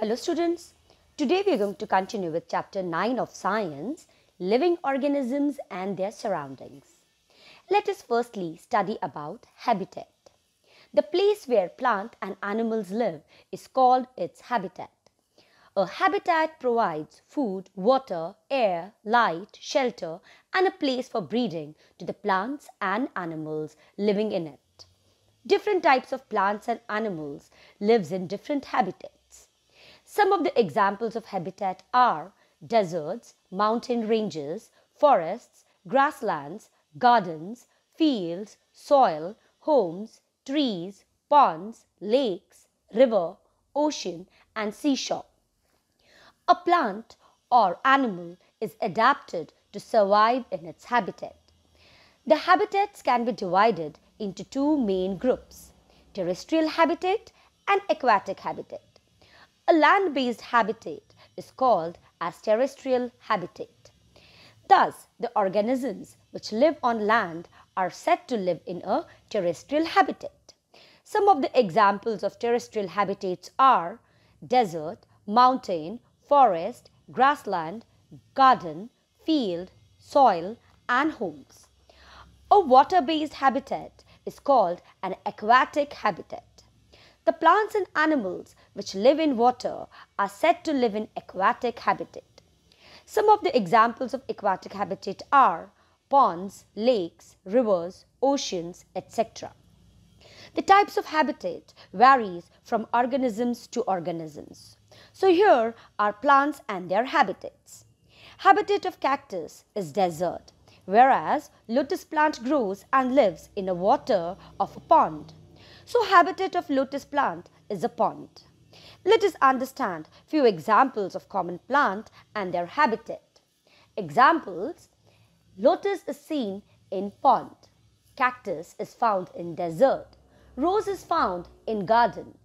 Hello students, today we are going to continue with chapter 9 of science, living organisms and their surroundings. Let us firstly study about habitat. The place where plant and animals live is called its habitat. A habitat provides food, water, air, light, shelter and a place for breeding to the plants and animals living in it. Different types of plants and animals lives in different habitats. Some of the examples of habitat are deserts, mountain ranges, forests, grasslands, gardens, fields, soil, homes, trees, ponds, lakes, river, ocean and seashore. A plant or animal is adapted to survive in its habitat. The habitats can be divided into two main groups, terrestrial habitat and aquatic habitat. A land-based habitat is called as terrestrial habitat. Thus, the organisms which live on land are said to live in a terrestrial habitat. Some of the examples of terrestrial habitats are desert, mountain, forest, grassland, garden, field, soil and homes. A water-based habitat is called an aquatic habitat. The plants and animals which live in water are said to live in aquatic habitat. Some of the examples of aquatic habitat are ponds, lakes, rivers, oceans, etc. The types of habitat varies from organisms to organisms. So here are plants and their habitats. Habitat of cactus is desert, whereas lotus plant grows and lives in a water of a pond. So habitat of lotus plant is a pond. Let us understand few examples of common plant and their habitat. Examples, lotus is seen in pond, cactus is found in desert, rose is found in garden,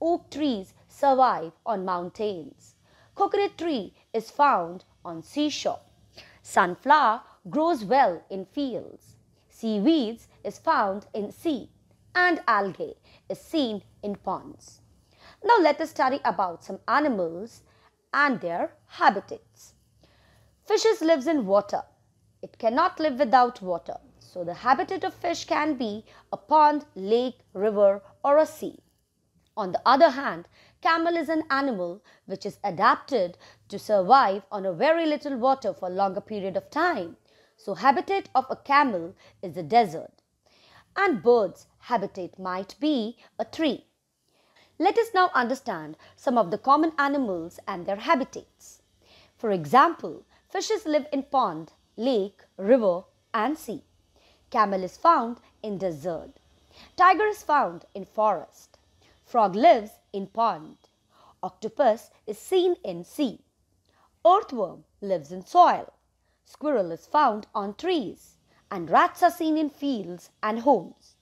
oak trees survive on mountains, coconut tree is found on seashore, sunflower grows well in fields, seaweeds is found in sea, and algae is seen in ponds. Now let us study about some animals and their habitats. Fishes lives in water. It cannot live without water. So the habitat of fish can be a pond, lake, river or a sea. On the other hand, camel is an animal which is adapted to survive on a very little water for a longer period of time. So habitat of a camel is the desert and birds' habitat might be a tree. Let us now understand some of the common animals and their habitats. For example, fishes live in pond, lake, river and sea. Camel is found in desert. Tiger is found in forest. Frog lives in pond. Octopus is seen in sea. Earthworm lives in soil. Squirrel is found on trees and rats are seen in fields and homes.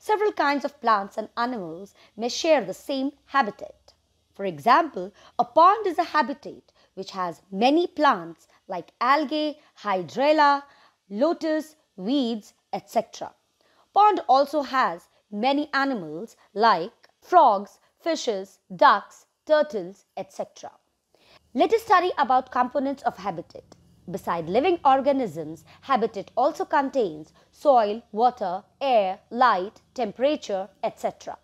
Several kinds of plants and animals may share the same habitat. For example, a pond is a habitat which has many plants like algae, hydrella, lotus, weeds, etc. Pond also has many animals like frogs, fishes, ducks, turtles, etc. Let us study about components of habitat. Beside living organisms, habitat also contains soil, water, air, light, temperature, etc.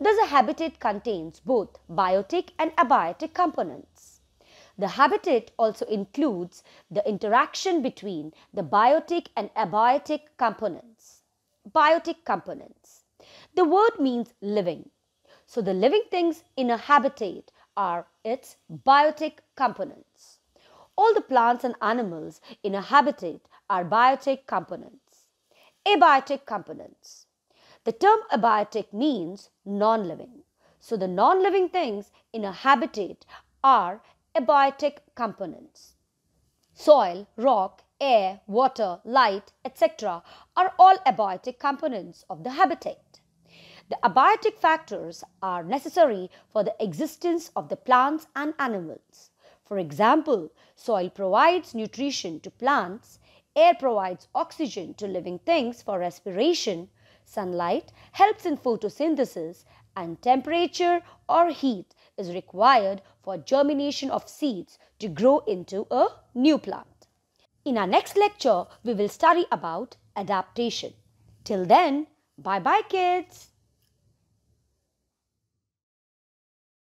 Thus a habitat contains both biotic and abiotic components. The habitat also includes the interaction between the biotic and abiotic components. Biotic components. The word means living. So the living things in a habitat are its biotic components all the plants and animals in a habitat are biotic components. Abiotic components. The term abiotic means non living. So the non living things in a habitat are abiotic components. Soil, rock, air, water, light, etc. are all abiotic components of the habitat. The abiotic factors are necessary for the existence of the plants and animals. For example, soil provides nutrition to plants, air provides oxygen to living things for respiration, sunlight helps in photosynthesis, and temperature or heat is required for germination of seeds to grow into a new plant. In our next lecture, we will study about adaptation. Till then, bye bye kids.